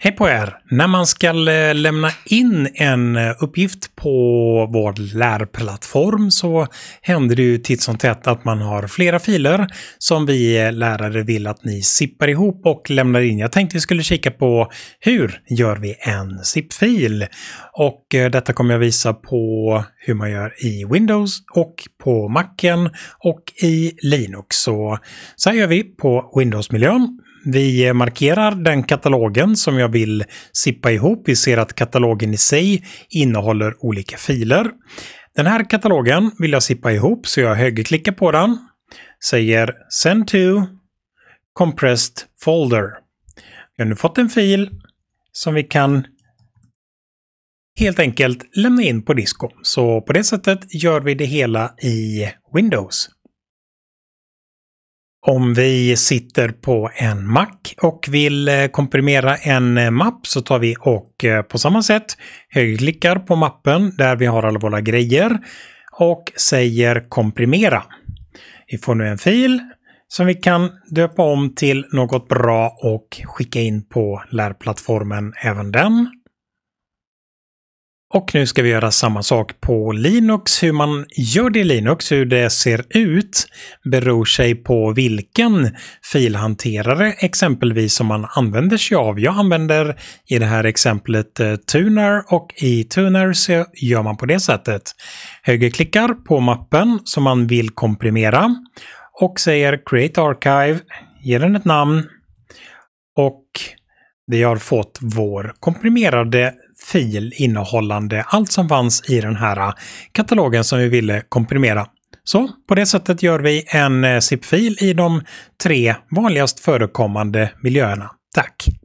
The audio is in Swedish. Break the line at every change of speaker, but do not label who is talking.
Hej på er! När man ska eh, lämna in en eh, uppgift på vår lärplattform så händer det ju titt som tätt att man har flera filer som vi eh, lärare vill att ni sippar ihop och lämnar in. Jag tänkte vi skulle kika på hur gör vi en zip-fil? Och detta kommer jag visa på hur man gör i Windows och på Macen och i Linux. Så, så här gör vi på Windows-miljön. Vi markerar den katalogen som jag vill sippa ihop. Vi ser att katalogen i sig innehåller olika filer. Den här katalogen vill jag sippa ihop så jag högerklickar på den, säger Send to Compressed Folder. Vi har nu fått en fil som vi kan helt enkelt lämna in på Disco. Så på det sättet gör vi det hela i Windows. Om vi sitter på en Mac och vill eh, komprimera en eh, mapp så tar vi och eh, på samma sätt högerklickar på mappen där vi har alla våra grejer och säger komprimera. Vi får nu en fil som vi kan döpa om till något bra och skicka in på lärplattformen även den. Och nu ska vi göra samma sak på Linux. Hur man gör det i Linux, hur det ser ut, beror sig på vilken filhanterare exempelvis som man använder sig av. Jag använder i det här exemplet eh, Tuner och i Tuner så gör man på det sättet. Högerklickar på mappen som man vill komprimera och säger Create Archive, ger den ett namn och vi har fått vår komprimerade fil innehållande allt som fanns i den här äh, katalogen som vi ville komprimera. Så på det sättet gör vi en äh, zip-fil i de tre vanligast förekommande miljöerna. Tack!